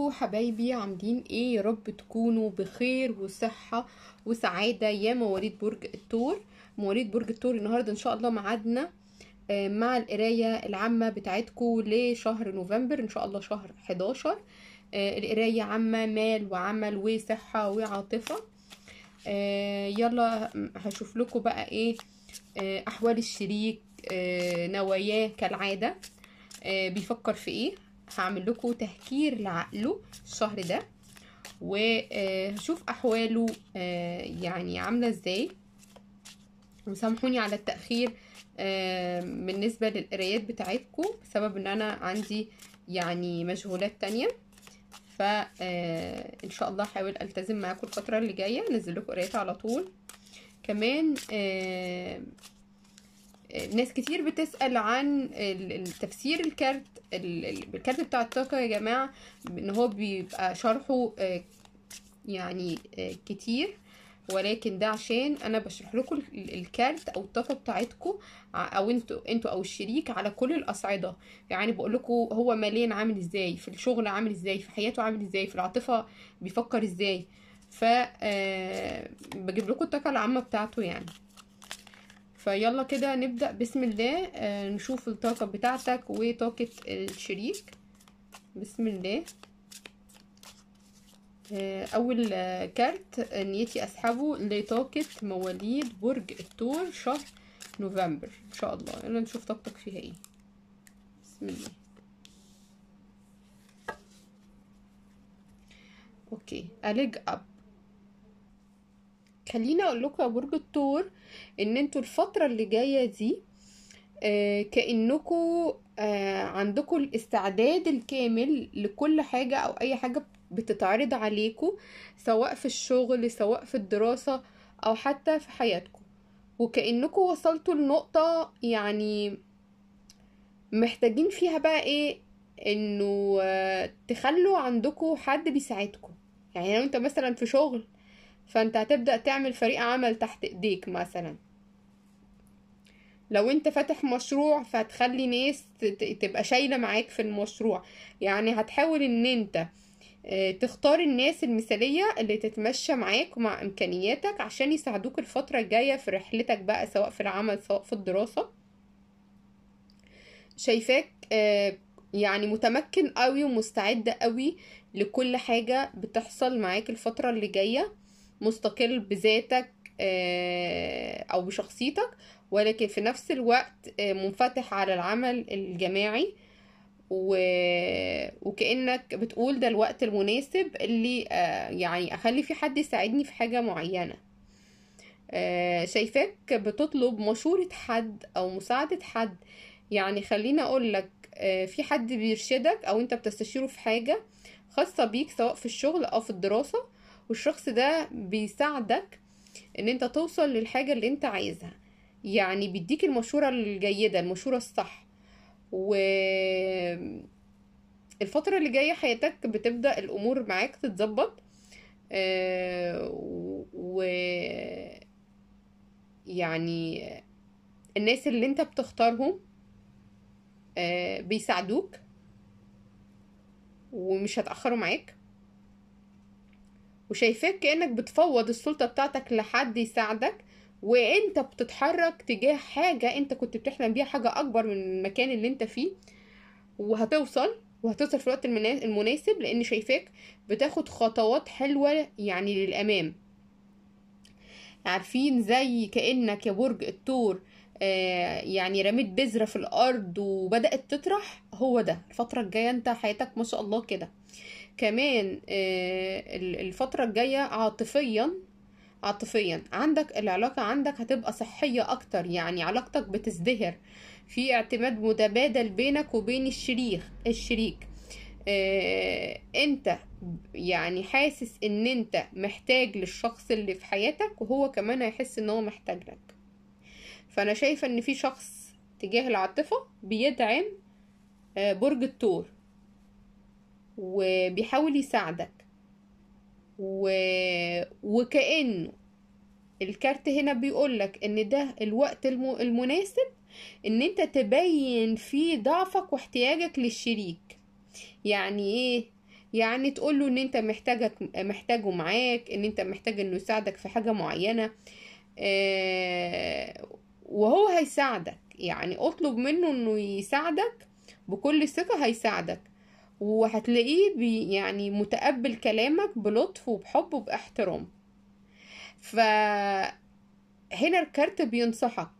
اخباركم حبايبي عاملين ايه يا رب تكونوا بخير وصحه وسعاده يا مواليد برج الثور مواليد برج الثور النهارده ان شاء الله ميعادنا آه، مع القرايه العامه بتاعتكم لشهر نوفمبر ان شاء الله شهر 11 آه، القرايه عامه مال وعمل وصحه وعاطفه آه، يلا هشوف لكم بقى ايه احوال الشريك نواياه كالعاده بيفكر في ايه هعمل لكم تهكير لعقله الشهر ده وهشوف احواله آه، يعني عامله ازاي وسامحوني على التاخير آه، بالنسبه للقرايات بتاعتكم بسبب ان انا عندي يعني مشغولات تانية فان آه، شاء الله هحاول التزم معاكم الفتره اللي جايه انزل لكم قرايات على طول كمان ناس كتير بتسأل عن تفسير الكارت الكارت بتاع الطاقة يا جماعة ان هو بيبقى شرحه آه، يعني آه، كتير ولكن ده عشان انا بشرح لكم الكارت او الطاقه بتاعتكم او انتوا انتوا او الشريك على كل الاصعده يعني بقول لكم هو ماليا عامل ازاي في الشغل عامل ازاي في حياته عامل ازاي في العاطفه بيفكر ازاي ف آه، بجيب لكم الطاقه العامه بتاعته يعني فيلا كده نبدأ بسم الله آه نشوف الطاقة بتاعتك وطاقة الشريك بسم الله آه أول آه كارت آه، نيتي أسحبه لطاقة مواليد برج الثور شهر نوفمبر إن شاء الله يلا نشوف طاقتك فيها إيه بسم الله اوكي أليج أب خليني اقول لكم يا برج الثور ان انتوا الفتره اللي جايه دي آه كانكم آه عندكم الاستعداد الكامل لكل حاجه او اي حاجه بتتعرض عليكم سواء في الشغل سواء في الدراسه او حتى في حياتكم وكانكم وصلتوا لنقطه يعني محتاجين فيها بقى ايه انه آه، تخلوا عندكم حد بيساعدكم يعني لو انت مثلا في شغل فانت هتبدأ تعمل فريق عمل تحت ايديك مثلا لو انت فاتح مشروع فهتخلي ناس تبقى شايلة معاك في المشروع يعني هتحاول ان انت آه، تختار الناس المثالية اللي تتمشى معاك ومع امكانياتك عشان يساعدوك الفترة الجاية في رحلتك بقى سواء في العمل سواء في الدراسة شايفاك آه، يعني متمكن قوي ومستعد قوي لكل حاجة بتحصل معاك الفترة اللي جاية مستقل بذاتك آه، او بشخصيتك ولكن في نفس الوقت آه، منفتح على العمل الجماعي و... وكانك بتقول ده الوقت المناسب اللي آه، يعني اخلي في حد يساعدني في حاجه معينه شايفاك بتطلب مشوره حد او مساعده حد يعني خليني اقول لك في حد بيرشدك او انت بتستشيره في حاجه خاصه بيك سواء في الشغل او في الدراسه والشخص ده بيساعدك ان انت توصل للحاجه اللي انت عايزها يعني بيديك المشوره الجيده المشوره الصح و الفترة اللي جاية حياتك بتبدأ الأمور معاك تتظبط آه، و يعني الناس اللي انت بتختارهم آه، بيساعدوك ومش هتأخروا معاك وشايفاك كأنك بتفوض السلطة بتاعتك لحد يساعدك وانت بتتحرك تجاه حاجة انت كنت بتحلم بيها حاجة اكبر من المكان اللي انت فيه وهتوصل وهتوصل في الوقت المناسب لان شايفاك بتاخد خطوات حلوة يعني للامام عارفين زي كأنك يا برج الثور آه يعني رميت بذرة في الارض وبدأت تطرح هو ده الفترة الجاية انت حياتك ما شاء الله كده كمان آه، الفترة الجاية عاطفيا عاطفيا عندك العلاقة عندك هتبقى صحية أكتر يعني علاقتك بتزدهر في اعتماد متبادل بينك وبين الشريك الشريك اه انت يعني حاسس ان انت محتاج للشخص اللي في حياتك وهو كمان هيحس ان هو محتاج لك فانا شايفة ان في شخص تجاه العاطفة بيدعم آه، برج الثور وبيحاول يساعدك و... وكأنه الكارت هنا بيقولك ان ده الوقت الم... المناسب ان انت تبين فيه ضعفك واحتياجك للشريك يعني ايه يعني تقوله ان انت محتاجك محتاجه معاك ان انت محتاج انه يساعدك في حاجه معينه آه وهو هيساعدك يعني اطلب منه انه يساعدك بكل ثقه هيساعدك وهتلاقيه بي يعني متقبل كلامك بلطف وبحب وباحترام فهنا الكارت بينصحك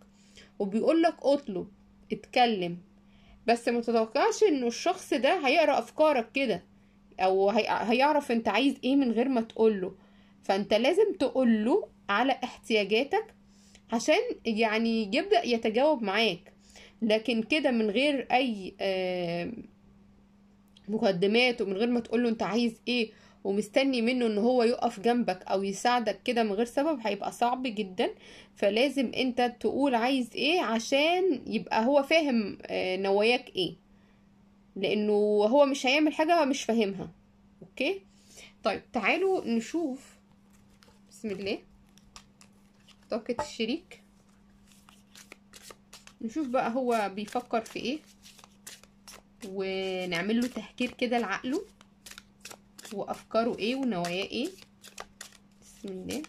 وبيقول لك اطلب اتكلم بس ما تتوقعش انه الشخص ده هيقرا افكارك كده او هيعرف انت عايز ايه من غير ما تقوله فانت لازم تقوله على احتياجاتك عشان يعني يبدا يتجاوب معاك لكن كده من غير اي آه مقدمات ومن غير ما تقول له انت عايز ايه ومستني منه ان هو يقف جنبك او يساعدك كده من غير سبب هيبقى صعب جدا فلازم انت تقول عايز ايه عشان يبقى هو فاهم آه، نواياك ايه لانه هو مش هيعمل حاجه مش فاهمها اوكي طيب تعالوا نشوف بسم الله طاقه الشريك نشوف بقى هو بيفكر في ايه ونعمل له تهكير كده لعقله وافكاره ايه ونواياه ايه بسم الله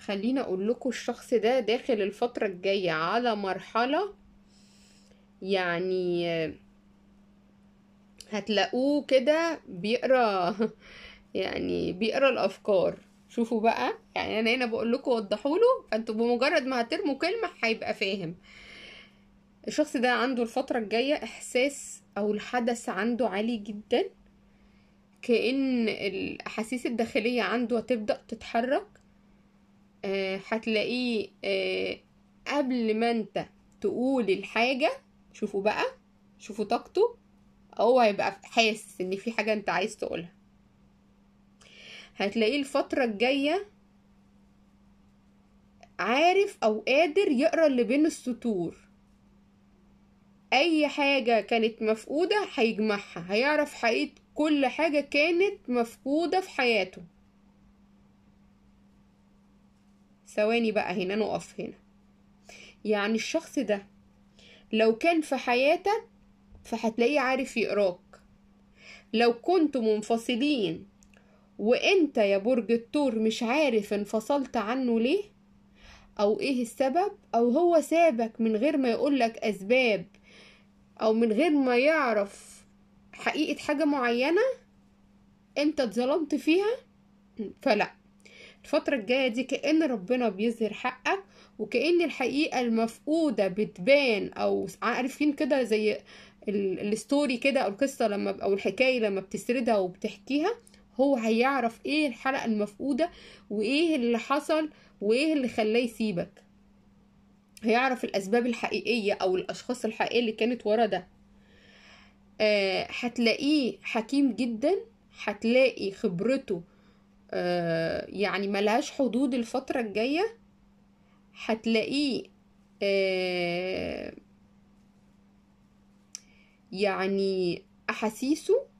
خلينا اقول لكم الشخص ده داخل الفتره الجايه على مرحله يعني هتلاقوه كده بيقرا يعني بيقرا الافكار شوفوا بقى يعني انا هنا بقول لكم وضحوا له فانتوا بمجرد ما هترموا كلمه هيبقى فاهم الشخص ده عنده الفتره الجايه احساس او الحدث عنده عالي جدا كأن الأحاسيس الداخلية عنده هتبدأ تتحرك آه هتلاقيه آه قبل ما انت تقول الحاجة شوفوا بقى شوفوا طاقته هو هيبقى حاسس ان في حاجة انت عايز تقولها هتلاقيه الفترة الجاية عارف او قادر يقرا اللي بين السطور اي حاجة كانت مفقودة هيجمعها هيعرف حقيقة كل حاجة كانت مفقودة في حياته ثواني بقى هنا نقف هنا يعني الشخص ده لو كان في حياتك فهتلاقيه عارف يقراك لو كنتوا منفصلين وانت يا برج التور مش عارف انفصلت عنه ليه او ايه السبب او هو سابك من غير ما يقولك اسباب او من غير ما يعرف حقيقة حاجة معينة انت اتظلمت فيها فلا الفترة الجاية دي كأن ربنا بيظهر حقك وكأن الحقيقة المفقودة بتبان او عارفين كده زي الستوري كده او القصة لما او الحكاية لما بتسردها وبتحكيها هو هيعرف ايه الحلقة المفقودة وايه اللي حصل وايه اللي خلاه يسيبك هيعرف الاسباب الحقيقية او الاشخاص الحقيقية اللي كانت ورا ده آه هتلاقيه حكيم جدا هتلاقي خبرته آه يعني ملهاش حدود الفترة الجاية هتلاقيه آه يعني احاسيسه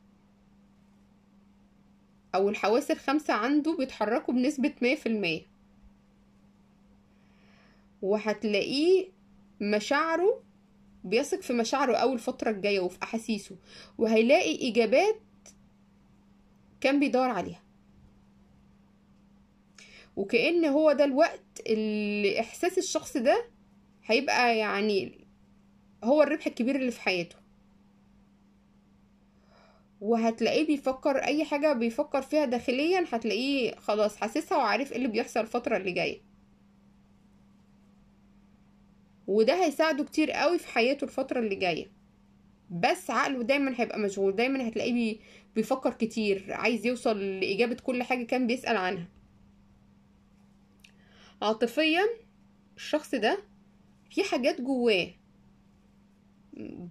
أو الحواس الخمسة عنده بيتحركوا بنسبة مية في المية وهتلاقيه مشاعره بيثق في مشاعره أول الفترة الجاية وفي أحاسيسه وهيلاقي إجابات كان بيدور عليها وكأن هو ده الوقت اللي إحساس الشخص ده هيبقى يعني هو الربح الكبير اللي في حياته وهتلاقيه بيفكر اي حاجه بيفكر فيها داخليا هتلاقيه خلاص حاسسها وعارف ايه اللي بيحصل الفتره اللي جايه وده هيساعده كتير قوي في حياته الفتره اللي جايه بس عقله دايما هيبقى مشغول دايما هتلاقيه بيفكر كتير عايز يوصل لاجابه كل حاجه كان بيسال عنها عاطفيا الشخص ده في حاجات جواه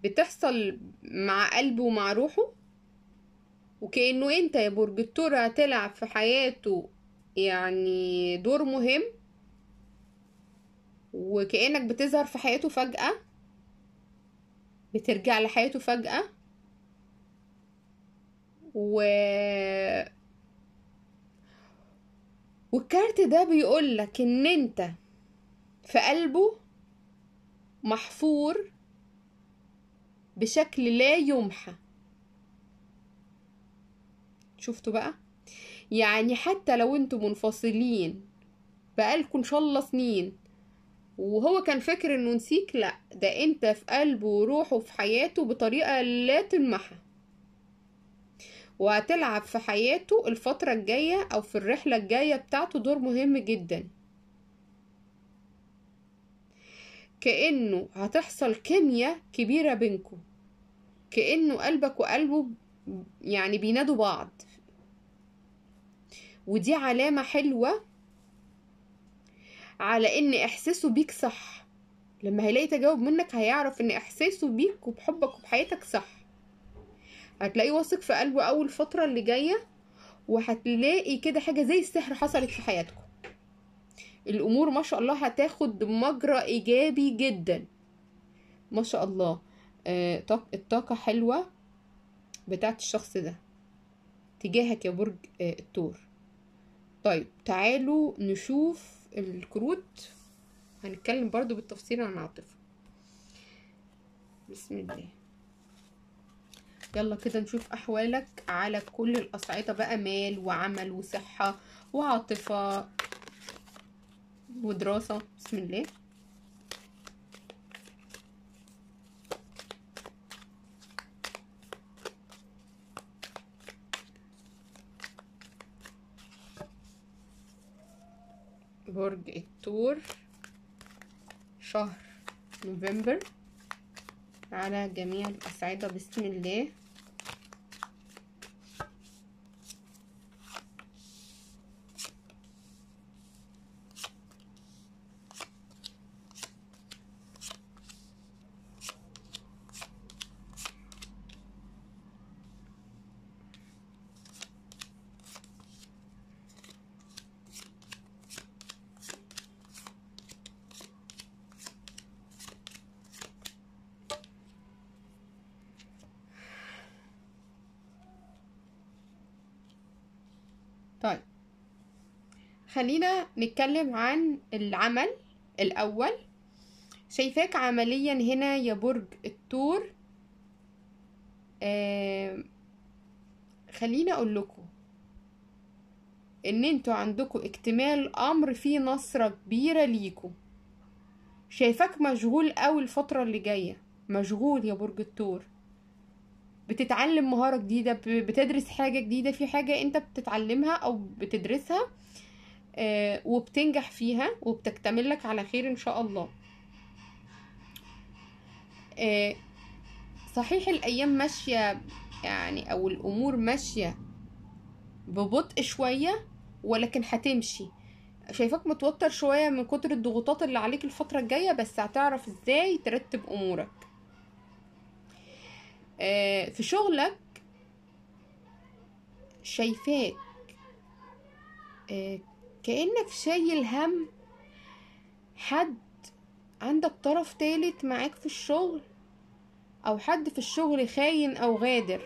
بتحصل مع قلبه ومع روحه وكأنه انت يا برج الثور هتلعب في حياته يعني دور مهم وكأنك بتظهر في حياته فجأة بترجع لحياته فجأة و والكارت ده بيقولك ان انت في قلبه محفور بشكل لا يمحى شفتوا بقى يعني حتى لو انتوا منفصلين بقالكوا ان شاء الله سنين وهو كان فاكر انه نسيك لا ده انت في قلبه وروحه في حياته بطريقه لا تلمحها وهتلعب في حياته الفتره الجايه او في الرحله الجايه بتاعته دور مهم جدا كانه هتحصل كيمياء كبيره بينكم كانه قلبك وقلبه يعني بينادوا بعض ودي علامة حلوة على ان احساسه بيك صح لما هيلاقي تجاوب منك هيعرف ان احساسه بيك وبحبك وبحياتك صح هتلاقيه واثق في قلبه اول فترة اللي جاية وهتلاقي كده حاجة زي السحر حصلت في حياتكم الامور ما شاء الله هتاخد مجرى ايجابي جدا ما شاء الله آه، الطاقة حلوة بتاعت الشخص ده تجاهك يا برج آه التور طيب تعالوا نشوف الكروت هنتكلم برضو بالتفصيل عن العاطفة بسم الله يلا كده نشوف احوالك على كل الاصعدة بقى مال وعمل وصحة وعاطفة ودراسة بسم الله برج الثور شهر نوفمبر على جميع الأصعدة بسم الله خلينا نتكلم عن العمل الأول شايفاك عمليا هنا يا برج الثور خلينا خليني اقول لكم ان انتوا عندكم اكتمال امر فيه نصره كبيره ليكم شايفاك مشغول قوي الفتره اللي جايه مشغول يا برج الثور بتتعلم مهاره جديده بتدرس حاجه جديده في حاجه انت بتتعلمها او بتدرسها آه، وبتنجح فيها وبتكتمل لك على خير ان شاء الله آه، صحيح الايام ماشيه يعني او الامور ماشيه ببطء شويه ولكن هتمشي شايفاك متوتر شويه من كتر الضغوطات اللي عليك الفتره الجايه بس هتعرف ازاي ترتب امورك آه، في شغلك شايفاك كأنك شايل هم حد عندك طرف تالت معاك في الشغل او حد في الشغل خاين او غادر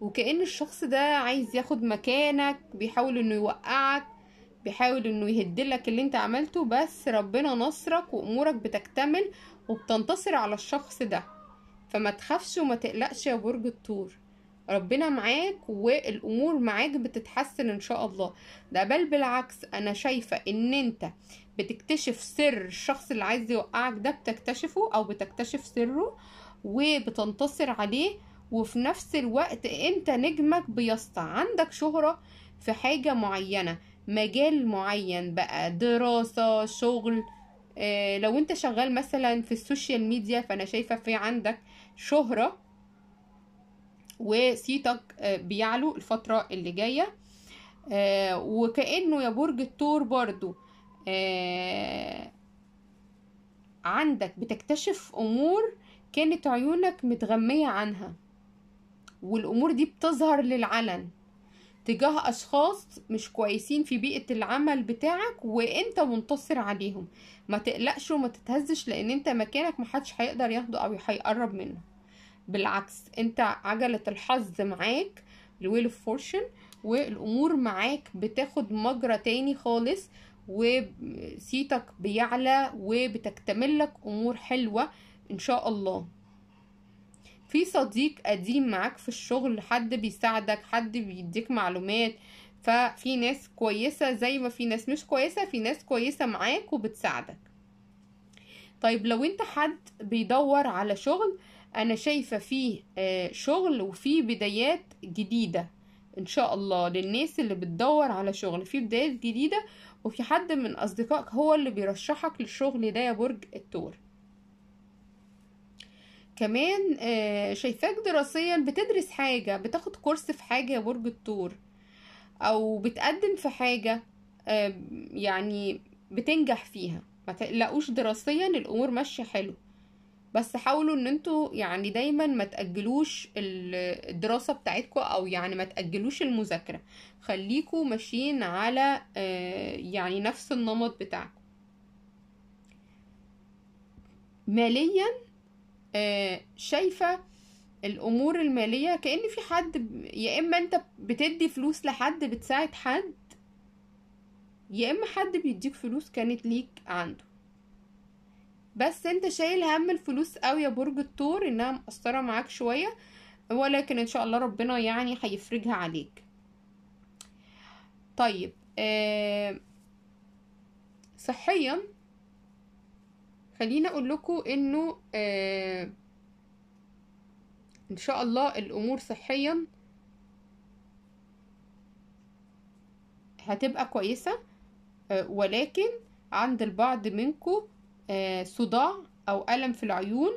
وكأن الشخص ده عايز ياخد مكانك بيحاول انه يوقعك بيحاول انه يهدلك اللي انت عملته بس ربنا نصرك وامورك بتكتمل وبتنتصر على الشخص ده فما تخافش وما تقلقش يا برج الطور ربنا معاك والامور معاك بتتحسن ان شاء الله ده بل بالعكس انا شايفه ان انت بتكتشف سر الشخص اللي عايز يوقعك ده بتكتشفه او بتكتشف سره وبتنتصر عليه وفي نفس الوقت انت نجمك بيسطع عندك شهره في حاجه معينه مجال معين بقى دراسه شغل اه لو انت شغال مثلا في السوشيال ميديا فانا شايفه في عندك شهره وصيتك آه، بيعلو الفترة اللي جاية آه، وكأنه يا برج الثور برضو آه، عندك بتكتشف أمور كانت عيونك متغمية عنها والأمور دي بتظهر للعلن تجاه أشخاص مش كويسين في بيئة العمل بتاعك وأنت منتصر عليهم ما تقلقش وما تتهزش لأن أنت مكانك محدش هيقدر ياخده أو هيقرب منه بالعكس انت عجلة الحظ معاك الويل اوف فورشن والامور معاك بتاخد مجرى تاني خالص وسيتك بيعلى وبتكتمل لك امور حلوة ان شاء الله في صديق قديم معاك في الشغل حد بيساعدك حد بيديك معلومات ففي ناس كويسة زي ما في ناس مش كويسة في ناس كويسة معاك وبتساعدك طيب لو انت حد بيدور على شغل انا شايفه فيه آه، شغل وفيه بدايات جديده ان شاء الله للناس اللي بتدور على شغل في بدايات جديده وفي حد من اصدقائك هو اللي بيرشحك للشغل ده يا برج الثور كمان آه، شايفاك دراسيا بتدرس حاجه بتاخد كورس في حاجه يا برج الثور او بتقدم في حاجه آه، يعني بتنجح فيها ما تقلقوش دراسيا الامور ماشيه حلو بس حاولوا ان انتوا يعني دايما ما تاجلوش الدراسه بتاعتكم او يعني ما تاجلوش المذاكره خليكوا ماشيين على آه، يعني نفس النمط بتاعكم ماليا آه، شايفه الامور الماليه كان في حد يا اما انت بتدي فلوس لحد بتساعد حد يا اما حد بيديك فلوس كانت ليك عنده بس انت شايل هم الفلوس قوي يا برج الثور انها مقصره معاك شويه ولكن ان شاء الله ربنا يعني هيفرجها عليك طيب آه، صحيا خليني اقول لكم انه آه، ان شاء الله الامور صحيا هتبقى كويسه آه، ولكن عند البعض منكم آه، صداع او الم في العيون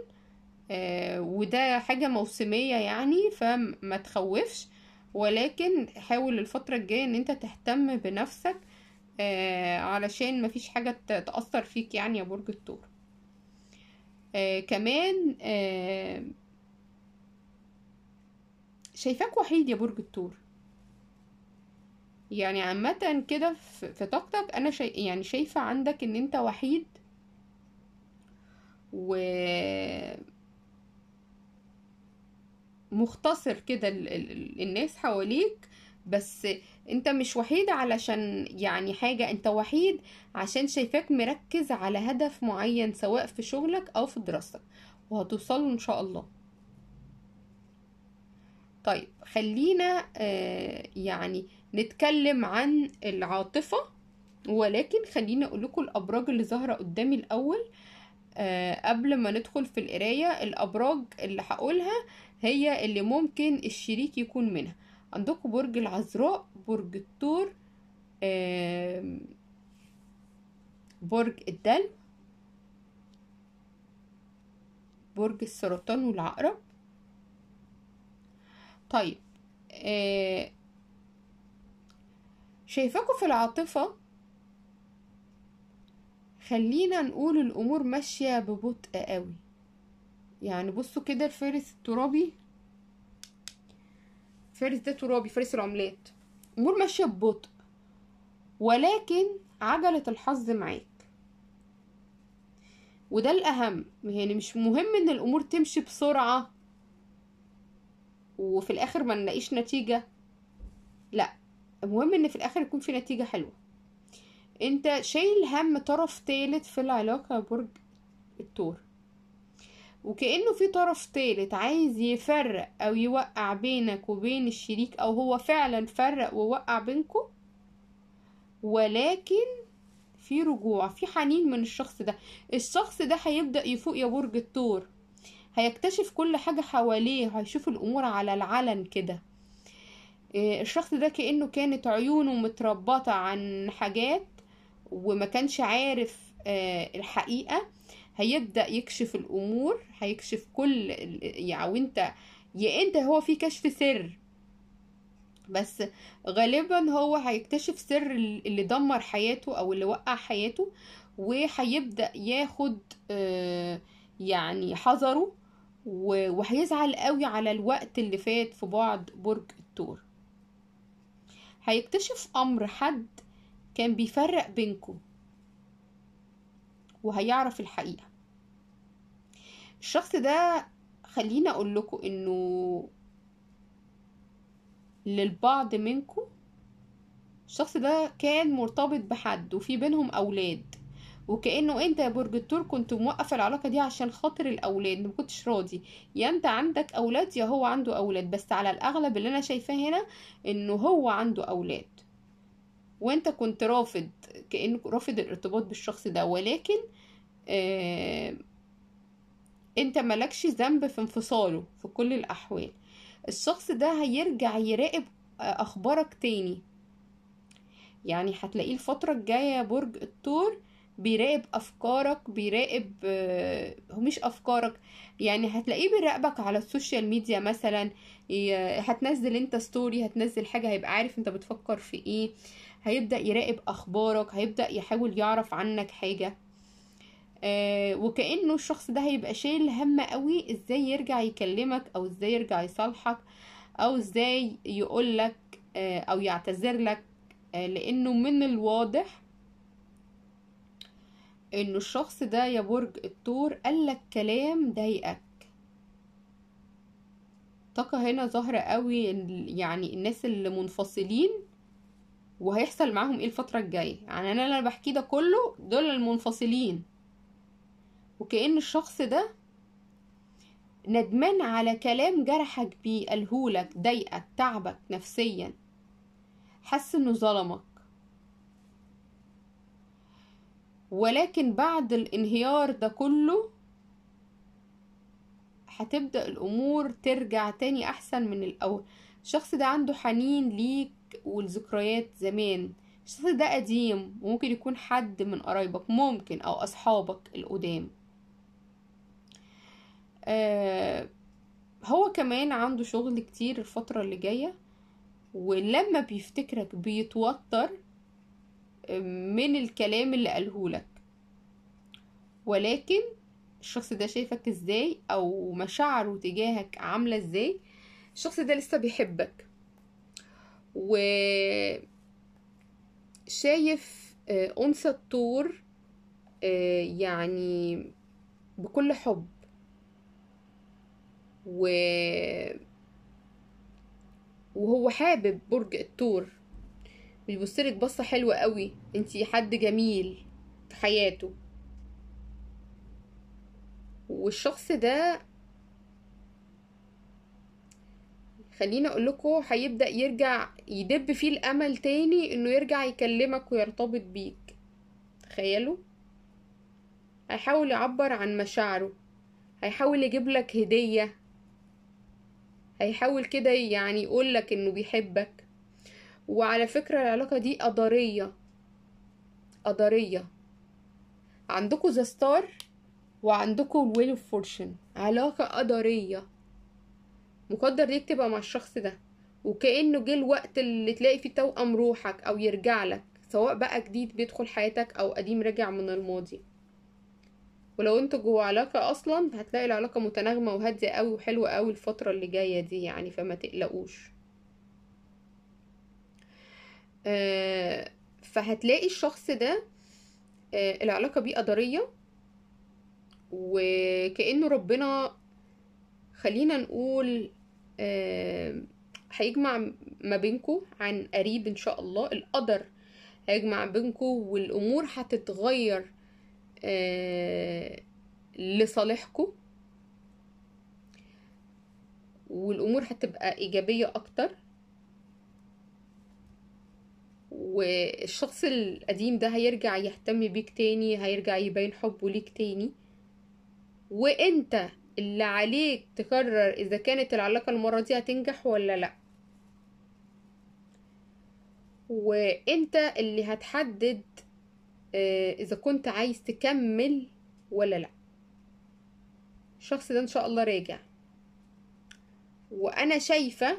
آه، وده حاجة موسمية يعني فما تخوفش ولكن حاول الفترة الجاية ان انت تهتم بنفسك آه، علشان مفيش حاجة تأثر فيك يعني يا برج الثور كمان شايفاك وحيد يا برج الثور يعني عامة كده في طاقتك انا شاي يعني شايفة عندك ان انت وحيد و مختصر كده الناس حواليك بس انت مش وحيد علشان يعني حاجة انت وحيد عشان شايفاك مركز على هدف معين سواء في شغلك او في دراستك وهتوصله ان شاء الله طيب خلينا آه، يعني نتكلم عن العاطفة ولكن خلينا اقول لكم الابراج اللي ظاهرة قدامي الاول آه آه، قبل ما ندخل في القراية الأبراج اللي هقولها هي اللي ممكن الشريك يكون منها عندكم برج العذراء برج الثور برج الدلو برج السرطان والعقرب طيب آه، شايفاكم في العاطفة خلينا نقول الامور ماشيه ببطء قوي يعني بصوا كده الفارس الترابي الفارس ده ترابي فارس العملات الامور ماشيه ببطء ولكن عجله الحظ معاك وده الاهم يعني مش مهم ان الامور تمشي بسرعه وفي الاخر ما نلاقيش نتيجه لا المهم ان في الاخر يكون في نتيجه حلوه انت شايل هم طرف تالت في العلاقة يا برج التور وكأنه في طرف تالت عايز يفرق او يوقع بينك وبين الشريك او هو فعلا فرق ووقع بينكو ولكن في رجوع في حنين من الشخص ده الشخص ده هيبدأ يفوق يا برج التور هيكتشف كل حاجة حواليه هيشوف الأمور على العلن كده آه، الشخص ده كأنه كانت عيونه متربطة عن حاجات وما كانش عارف آه، الحقيقة هيبدأ يكشف الأمور هيكشف كل يعني انت يا انت هو في كشف سر بس غالبا هو هيكتشف سر اللي دمر حياته او اللي وقع حياته وهيبدا ياخد آه، يعني حذره وهيزعل قوي على الوقت اللي فات في بعد برج الثور هيكتشف امر حد كان بيفرق بينكم وهيعرف الحقيقة الشخص ده خليني اقول لكم انه للبعض منكم الشخص ده كان مرتبط بحد وفي بينهم اولاد وكانه انت يا برج التور كنت موقف العلاقه دي عشان خاطر الاولاد ما كنتش راضي يا انت عندك اولاد يا هو عنده اولاد بس على الاغلب اللي انا شايفاه هنا انه هو عنده اولاد وانت كنت رافض كأنك رافض الارتباط بالشخص ده ولكن آه انت ملكش ذنب في انفصاله في كل الاحوال الشخص ده هيرجع يراقب آه، اخبارك تاني يعني هتلاقيه الفترة الجاية برج الثور بيراقب افكارك بيراقب آه، هو مش افكارك يعني هتلاقيه بيراقبك على السوشيال ميديا مثلا هتنزل انت ستوري هتنزل حاجة هيبقى عارف انت بتفكر في ايه هيبدأ يراقب أخبارك هيبدأ يحاول يعرف عنك حاجة آه وكأنه الشخص ده هيبقى شايل هم قوي ازاي يرجع يكلمك او ازاي يرجع يصالحك او ازاي يقولك آه او يعتذر لك آه لانه من الواضح انه الشخص ده يا برج الثور قالك كلام ضايقك طاقة هنا ظاهرة قوي يعني الناس اللي منفصلين وهيحصل معاهم ايه الفتره الجايه يعني انا اللي انا بحكيه ده كله دول المنفصلين وكأن الشخص ده ندمان على كلام جرحك بيه قالهولك ضايقك تعبك نفسيا حس انه ظلمك ولكن بعد الانهيار ده كله هتبدأ الأمور ترجع تاني أحسن من الأول الشخص ده عنده حنين ليك والذكريات زمان الشخص ده قديم وممكن يكون حد من قرايبك ممكن او اصحابك القدام آه، هو كمان عنده شغل كتير الفترة اللي جاية ولما بيفتكرك بيتوتر آه، من الكلام اللي قاله لك ولكن الشخص ده شايفك ازاي او مشاعره تجاهك عاملة ازاي الشخص ده لسه بيحبك وشايف أنثى آه، الطور آه، يعني بكل حب و وهو حابب برج الثور بيبصلك بصه حلوه قوي انتي حد جميل في حياته والشخص ده خليني اقول لكم هيبدا يرجع يدب فيه الامل تاني انه يرجع يكلمك ويرتبط بيك تخيلوا هيحاول يعبر عن مشاعره هيحاول يجيب لك هديه هيحاول كده يعني يقول لك انه بيحبك وعلى فكره العلاقه دي قدريه قدريه عندكم ذا ستار وعندكم الويل اوف فورشن علاقه قدريه مقدر ليك تبقى مع الشخص ده وكأنه جه الوقت اللي تلاقي فيه توأم روحك أو يرجع لك سواء بقى جديد بيدخل حياتك أو قديم راجع من الماضي ولو انت جوا علاقة أصلا هتلاقي العلاقة متناغمة وهادية قوي وحلوة قوي الفترة اللي جاية دي يعني فما تقلقوش آه، فهتلاقي الشخص ده آه، العلاقة بيه قدرية وكأنه ربنا خلينا نقول آه، هيجمع ما بينكم عن قريب ان شاء الله القدر هيجمع بينكم والامور هتتغير آه، لصالحكم والامور هتبقى ايجابيه اكتر والشخص القديم ده هيرجع يهتم بيك تاني هيرجع يبين حبه ليك تاني وانت اللي عليك تقرر اذا كانت العلاقة المرة دي هتنجح ولا لا وانت اللي هتحدد آه، اذا كنت عايز تكمل ولا لا الشخص ده ان شاء الله راجع وانا شايفة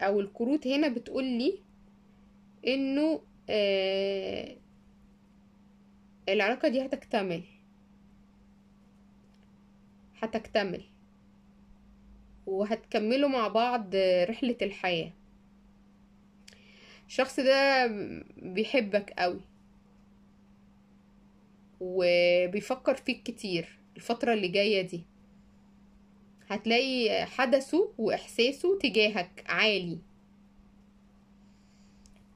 او الكروت هنا بتقولي انه آه، العلاقة دي هتكتمل هتكتمل وهتكملوا مع بعض رحلة الحياة الشخص ده بيحبك قوي وبيفكر فيك كتير الفترة اللي جاية دي هتلاقي حدثه وإحساسه تجاهك عالي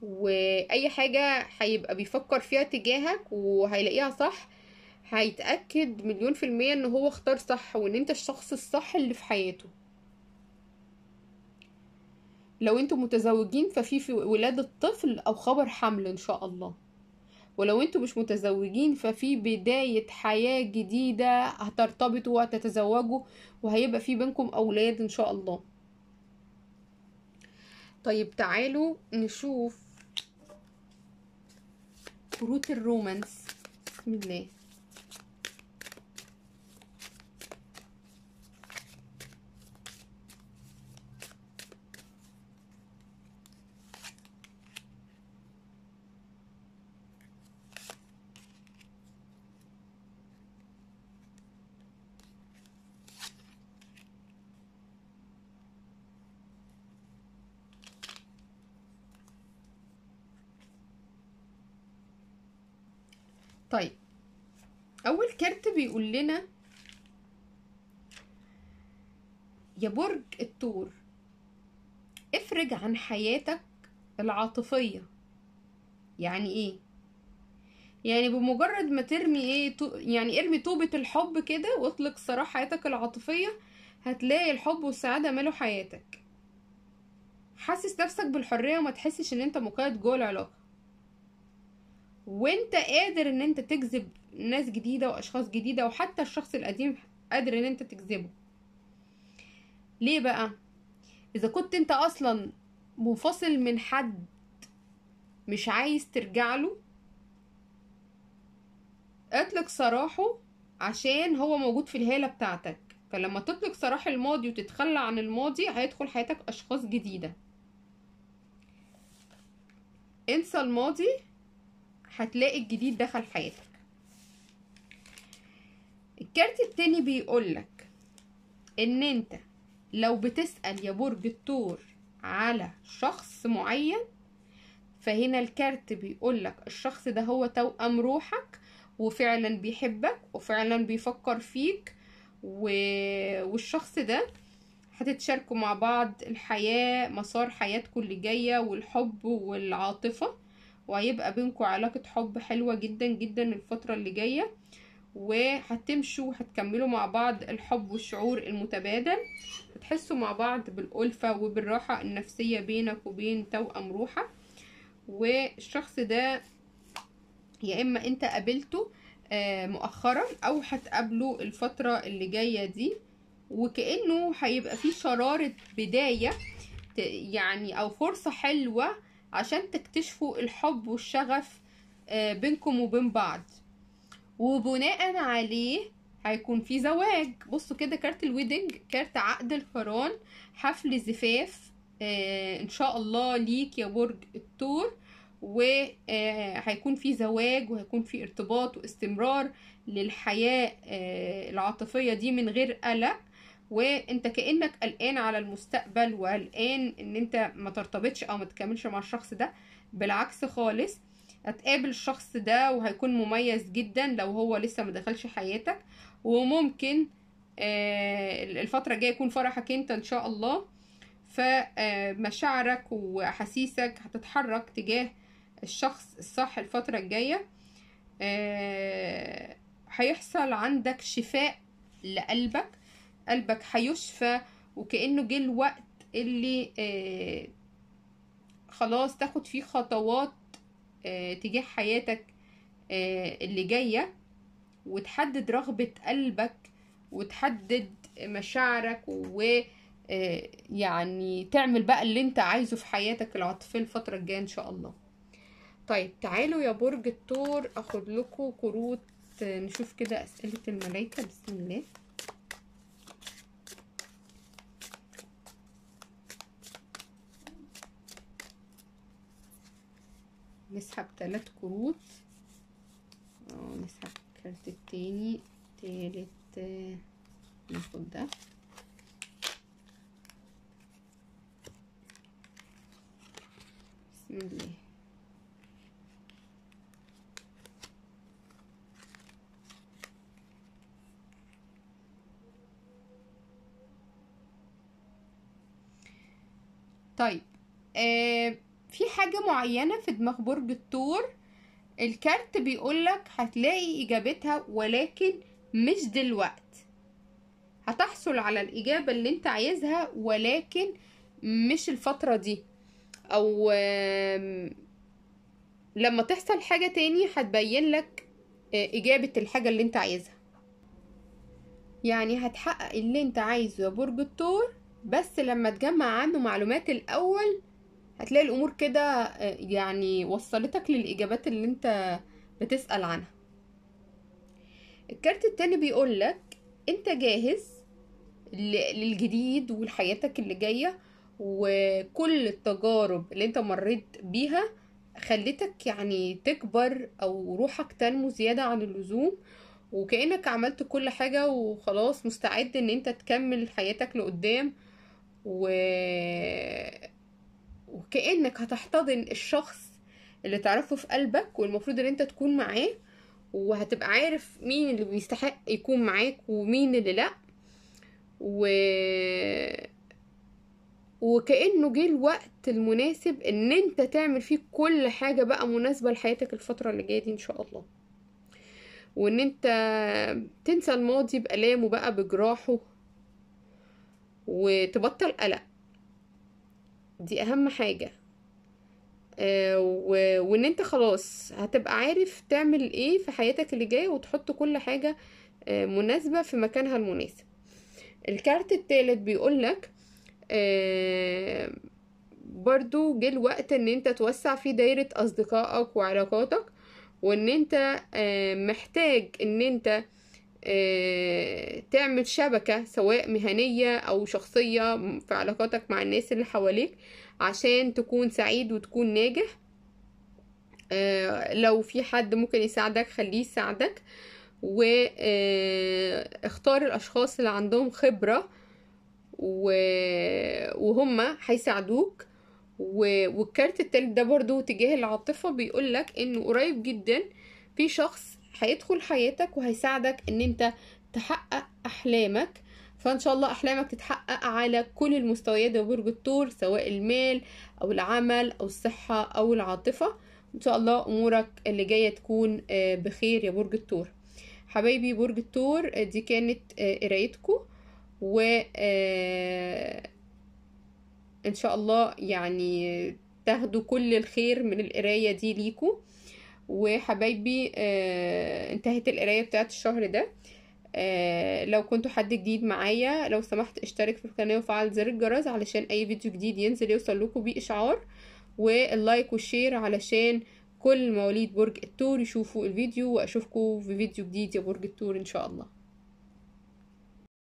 واي حاجه هيبقى بيفكر فيها تجاهك وهيلاقيها صح هيتأكد مليون في المية ان هو اختار صح وان انت الشخص الصح اللي في حياته لو انتم متزوجين ففي في ولادة طفل او خبر حمل ان شاء الله ولو انتم مش متزوجين ففي بداية حياة جديدة هترتبطوا وهتتزوجوا وهيبقى في بينكم اولاد ان شاء الله طيب تعالوا نشوف كروت الرومانس بسم الله طيب اول كارت بيقول لنا يا برج التور افرج عن حياتك العاطفيه يعني ايه يعني بمجرد ما ترمي ايه يعني ارمي طوبه الحب كده واطلق سراح حياتك العاطفيه هتلاقي الحب والسعاده مالوا حياتك حسس نفسك بالحريه وما تحسش ان انت مقيد جوه العلاقه وانت قادر ان انت تجذب ناس جديده واشخاص جديده وحتى الشخص القديم قادر ان انت تجذبه ليه بقى اذا كنت انت اصلا منفصل من حد مش عايز ترجع له اطلق سراحه عشان هو موجود في الهاله بتاعتك فلما تطلق سراح الماضي وتتخلى عن الماضي هيدخل حياتك اشخاص جديده انسى الماضي هتلاقي الجديد دخل حياتك الكارت التاني بيقولك ان انت لو بتسأل يا برج الثور على شخص معين فهنا الكارت بيقولك الشخص ده هو توأم روحك وفعلا بيحبك وفعلا بيفكر فيك و... والشخص ده هتتشاركوا مع بعض الحياة مسار حياتكم اللي جاية والحب والعاطفة وهيبقى بينكم علاقة حب حلوة جدا جدا الفترة اللي جاية وهتمشوا وهتكملوا مع بعض الحب والشعور المتبادل هتحسوا مع بعض بالألفة وبالراحة النفسية بينك وبين توأم روحك والشخص ده يا إما أنت قابلته آه، مؤخرا أو هتقابله الفترة اللي جاية دي وكأنه هيبقى فيه شرارة بداية يعني أو فرصة حلوة عشان تكتشفوا الحب والشغف آه، بينكم وبين بعض وبناء عليه هيكون في زواج بصوا كده كارت الويدنج كارت عقد الفران حفل زفاف آه، ان شاء الله ليك يا برج الثور وهيكون آه، في زواج وهيكون في ارتباط واستمرار للحياة العاطفية دي من غير قلق وانت كانك قلقان على المستقبل وقلقان ان انت ما ترتبطش او ما تكملش مع الشخص ده بالعكس خالص هتقابل الشخص ده وهيكون مميز جدا لو هو لسه ما دخلش حياتك وممكن آه، الفتره الجايه يكون فرحك انت ان شاء الله فمشاعرك آه، واحاسيسك هتتحرك تجاه الشخص الصح الفتره الجايه آه، هيحصل عندك شفاء لقلبك قلبك هيشفى وكأنه جه الوقت اللي آه، خلاص تاخد فيه خطوات آه، تجاه حياتك آه، اللي جاية وتحدد رغبة قلبك وتحدد مشاعرك و يعني تعمل بقى اللي انت عايزه في حياتك العاطفية الفترة الجاية ان شاء الله طيب تعالوا يا برج الثور اخد لكم كروت نشوف كده اسئلة الملايكة بسم الله نسحب ثلاث كروت آه، نسحب الكارت التاني تالت ناخد ده بسم الله طيب آه في حاجة معينة في دماغ برج الثور الكارت بيقولك هتلاقي إجابتها ولكن مش دلوقت هتحصل على الإجابة اللي انت عايزها ولكن مش الفترة دي أو لما تحصل حاجة تاني هتبين لك آه، إجابة الحاجة اللي انت عايزها يعني هتحقق اللي انت عايزه يا برج الثور بس لما تجمع عنه معلومات الأول هتلاقي الامور كده آه، يعني وصلتك للاجابات اللي انت بتسال عنها الكارت التاني بيقولك انت جاهز للجديد ولحياتك اللي جايه وكل التجارب اللي انت مريت بيها خلتك يعني تكبر او روحك تنمو زياده عن اللزوم وكانك عملت كل حاجه وخلاص مستعد ان انت تكمل حياتك لقدام و وكأنك هتحتضن الشخص اللي تعرفه في قلبك والمفروض ان انت تكون معاه وهتبقى عارف مين اللي بيستحق يكون معاك ومين اللي لا و... وكأنه جه الوقت المناسب ان انت تعمل فيه كل حاجة بقى مناسبة لحياتك الفترة اللي جاية دي ان شاء الله وان انت تنسى الماضي بألامه بقى بجراحه وتبطل قلق دي اهم حاجة آه و... وان انت خلاص هتبقى عارف تعمل ايه في حياتك اللي جاية وتحط كل حاجة آه مناسبة في مكانها المناسب الكارت التالت بيقولك آه برضو جه الوقت ان انت توسع في دايرة اصدقائك وعلاقاتك وان انت آه، محتاج ان انت آه، تعمل شبكة سواء مهنية أو شخصية في علاقاتك مع الناس اللي حواليك عشان تكون سعيد وتكون ناجح آه، لو في حد ممكن يساعدك خليه يساعدك واختار آه، الأشخاص اللي عندهم خبرة وهم هيساعدوك والكارت التالت ده برضو تجاه العاطفة بيقولك انه قريب جدا في شخص هيدخل حياتك وهيساعدك ان انت تحقق احلامك فان شاء الله احلامك تتحقق على كل المستويات برج الثور سواء المال او العمل او الصحه او العاطفه ان شاء الله امورك اللي جايه تكون آه، بخير يا برج الثور حبايبي برج الثور آه، دي كانت آه، قرايتكم و ان شاء الله يعني تاخدوا كل الخير من القرايه دي ليكم وحبايبي آه انتهت القرايه بتاعت الشهر ده آه لو كنتوا حد جديد معايا لو سمحت اشترك في القناه وفعل زر الجرس علشان اي فيديو جديد ينزل يوصل لكم باشعار واللايك والشير علشان كل مواليد برج التور يشوفوا الفيديو واشوفكم في فيديو جديد يا برج التور ان شاء الله